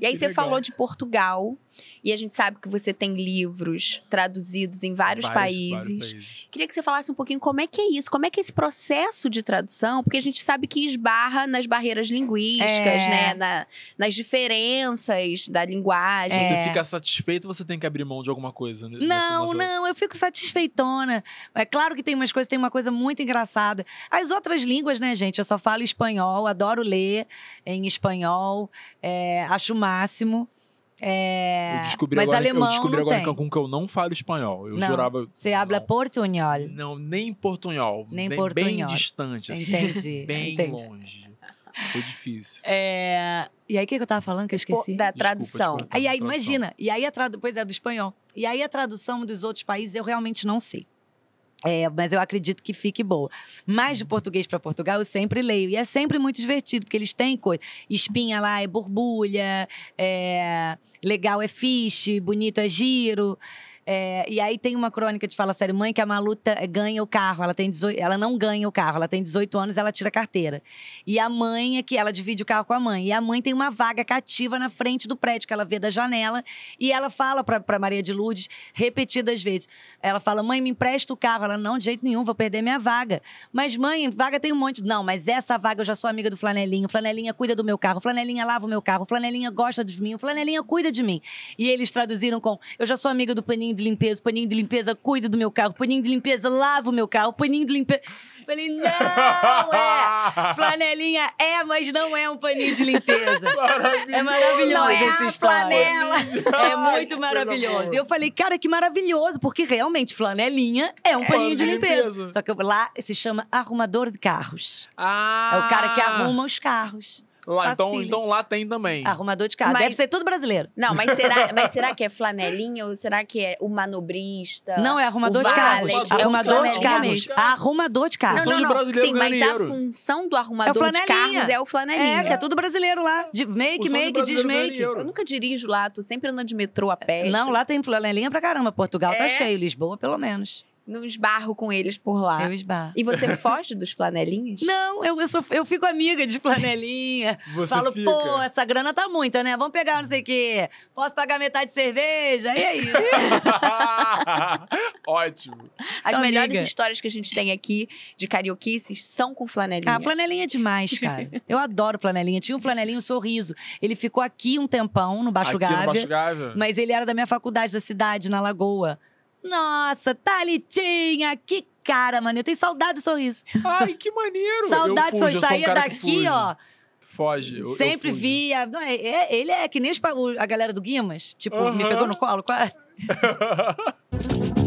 E aí você Legal. falou de Portugal, e a gente sabe que você tem livros traduzidos em vários, vários, países. vários, países. Queria que você falasse um pouquinho como é que é isso, como é que é esse processo de tradução, porque a gente sabe que esbarra nas barreiras linguísticas, é. né? Na, nas diferenças da linguagem. Você é. fica satisfeito, você tem que abrir mão de alguma coisa. Né? Não, nossa... não, eu fico satisfeitona. É claro que tem umas coisas, tem uma coisa muito engraçada. As outras línguas, né, gente? Eu só falo espanhol, adoro ler em espanhol, é, acho o máximo. É... Eu descobri Mas agora, eu descobri agora tem. em Cancún que eu não falo espanhol. Eu não, jurava. Você habla portunhol? Não, nem portunhol. Nem, nem portunhol. Bem distante, assim. Entendi. bem Entendi. longe. Foi difícil. É... E aí, o que, eu tava falando que eu tipo, esqueci? Da tradução. Desculpa, aí, aí tradução. imagina. E aí, a pois é, do espanhol. E aí, a tradução dos outros países eu realmente não sei. É, mas eu acredito que fique boa. Mas de uhum. português para Portugal eu sempre leio. E é sempre muito divertido, porque eles têm coisa. Espinha lá é borbulha, é... legal é fiche, bonito é giro. É, e aí tem uma crônica de Fala Sério Mãe que a Malu ganha o carro. Ela, tem 18, ela não ganha o carro, ela tem 18 anos ela tira a carteira. E a mãe é que ela divide o carro com a mãe. E a mãe tem uma vaga cativa na frente do prédio que ela vê da janela. E ela fala pra, pra Maria de Lourdes repetidas vezes. Ela fala: mãe, me empresta o carro. Ela, não, de jeito nenhum, vou perder minha vaga. Mas, mãe, vaga tem um monte. Não, mas essa vaga eu já sou amiga do Flanelinho. Flanelinha cuida do meu carro. Flanelinha lava o meu carro. Flanelinha gosta de mim. Flanelinha cuida de mim. E eles traduziram com: eu já sou amiga do Paninho paninho de limpeza, paninho de limpeza cuida do meu carro, paninho de limpeza lava o meu carro, paninho de limpeza. Falei, não é! Flanelinha é, mas não é um paninho de limpeza. É maravilhoso não é Flanela. É muito maravilhoso. E eu falei, cara, que maravilhoso, porque realmente flanelinha é um é paninho de limpeza. limpeza. Só que lá se chama arrumador de carros. Ah. É o cara que arruma os carros. Lá, então, então lá tem também. Arrumador de carro. Mas- Deve ser tudo brasileiro. Não, mas será, mas será que é flanelinha ou será que é o manobrista? Não, é arrumador o de valet, carros. é Arrumador de carros. mesmo. Arrumador de Não, carros. São não, de não. brasileiro Sim, mas a função do arrumador de é carros é o flanelinha. É, que é tudo brasileiro lá. De make, make, desmake. Eu nunca dirijo lá, tô sempre andando de metrô a pé. Não, lá tem flanelinha pra caramba. Portugal tá é. cheio, Lisboa pelo menos não esbarro com eles por lá. Eu esbarro. E você foge dos flanelinhas? Não, eu, eu, sou, eu fico amiga de flanelinha. Você Falo, fica. pô, essa grana tá muita, né? Vamos pegar não sei o quê. Posso pagar metade de cerveja? E aí? Ótimo. As melhores histórias que a gente tem aqui de carioquices são com flanelinha. Ah, flanelinha é demais, cara. Eu adoro flanelinha. Tinha um flanelinho um sorriso. Ele ficou aqui um tempão, no Baixo aqui Gávea. No Baixo Gávea. Mas ele era da minha faculdade da cidade, na Lagoa. Nossa, Thalitinha, que cara, mano. Eu tenho saudade do sorriso. Ai, que maneiro. saudade do sorriso. Saía daqui, ó. Foge. Eu, sempre eu via. Não, é, é, ele é que nem a galera do Guimas. Tipo, uh -huh. me pegou no colo, quase.